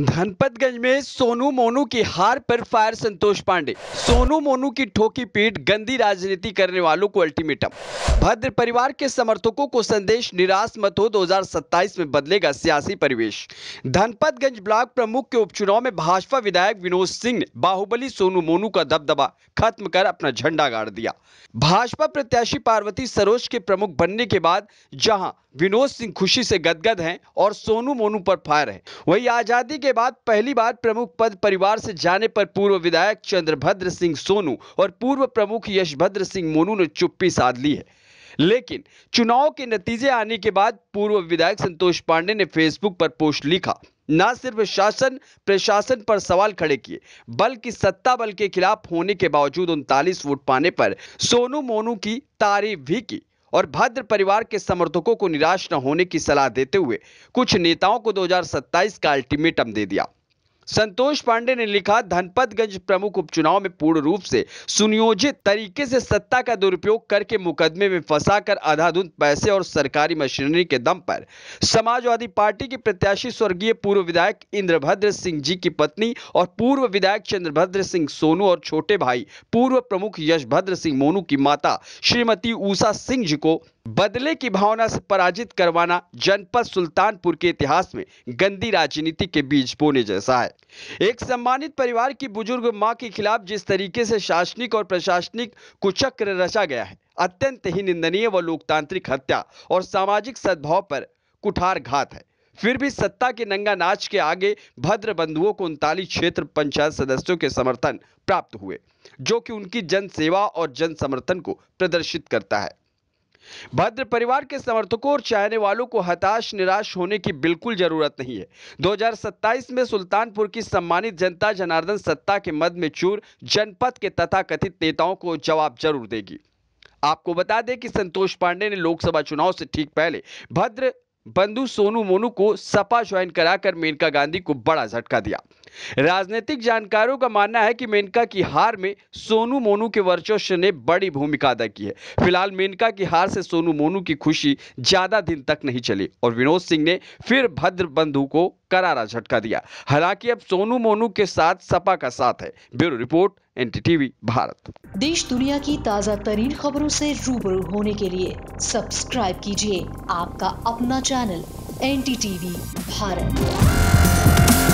धनपतगंज में सोनू मोनू की हार पर फायर संतोष पांडे सोनू मोनू की ठोकी पीट गंदी राजनीति करने वालों को अल्टीमेटम भद्र परिवार के समर्थकों को संदेश निराश मत हो 2027 में बदलेगा सियासी परिवेश धनपतगंज ब्लॉक प्रमुख के उपचुनाव में भाजपा विधायक विनोद सिंह ने बाहुबली सोनू मोनू का दबदबा खत्म कर अपना झंडा गाड़ दिया भाजपा प्रत्याशी पार्वती सरोज के प्रमुख बनने के बाद जहाँ विनोद सिंह खुशी से गदगद है और सोनू मोनू पर फायर है वही आजादी के के बाद पहली बार प्रमुख पद परिवार से जाने पर पूर्व विधायक चंद्रभद्र सिंह सोनू और पूर्व प्रमुख यशभद्र सिंह मोनू ने चुप्पी साध ली है लेकिन चुनाव के नतीजे आने के बाद पूर्व विधायक संतोष पांडे ने फेसबुक पर पोस्ट लिखा न सिर्फ शासन प्रशासन पर सवाल खड़े किए बल्कि सत्ता बल के खिलाफ होने के बावजूद उनतालीस वोट पाने पर सोनू मोनू की तारीफ भी की और भद्र परिवार के समर्थकों को निराश न होने की सलाह देते हुए कुछ नेताओं को 2027 का अल्टीमेटम दे दिया संतोष पांडे ने लिखा धनपतगंज प्रमुख उपचुनाव में पूर्ण रूप से सुनियोजित तरीके से सत्ता का दुरुपयोग करके मुकदमे में फंसाकर आधाधुन पैसे और सरकारी मशीनरी के दम पर समाजवादी पार्टी के प्रत्याशी स्वर्गीय पूर्व विधायक इंद्रभद्र सिंह जी की पत्नी और पूर्व विधायक चंद्रभद्र सिंह सोनू और छोटे भाई पूर्व प्रमुख यशभद्र सिंह मोनू की माता श्रीमती ऊषा सिंह जी को बदले की भावना से पराजित करवाना जनपद सुल्तानपुर के इतिहास में गंदी राजनीति के बीज बोने जैसा है एक सम्मानित परिवार की बुजुर्ग मां के खिलाफ जिस तरीके से शासनिक और प्रशासनिक कुचक्र रचा गया है अत्यंत ही निंदनीय व लोकतांत्रिक हत्या और सामाजिक सद्भाव पर कुठार घात है फिर भी सत्ता के नंगा नाच के आगे भद्र बंधुओं को उनतालीस क्षेत्र पंचायत सदस्यों के समर्थन प्राप्त हुए जो कि उनकी जन सेवा और जन समर्थन को प्रदर्शित करता है भद्र परिवार के समर्थकों और चाहने वालों को हताश निराश होने की बिल्कुल जरूरत नहीं है 2027 में सुल्तानपुर की सम्मानित जनता जनार्दन सत्ता के मद में चूर जनपद के तथाकथित नेताओं को जवाब जरूर देगी आपको बता दें कि संतोष पांडे ने लोकसभा चुनाव से ठीक पहले भद्र बंधु सोनू मोनू को सपा ज्वाइन कराकर मेनका गांधी को बड़ा झटका दिया राजनीतिक जानकारों का मानना है कि मेनका की हार में सोनू मोनू के वर्चस्व ने बड़ी भूमिका अदा की है फिलहाल मेनका की हार से सोनू मोनू की खुशी ज्यादा दिन तक नहीं चली और विनोद सिंह ने फिर भद्र बंधु को करारा झटका दिया हालांकि अब सोनू मोनू के साथ सपा का साथ है ब्यूरो रिपोर्ट एनटीटीवी भारत देश दुनिया की ताज़ा तरीन खबरों से रूबरू होने के लिए सब्सक्राइब कीजिए आपका अपना चैनल एन भारत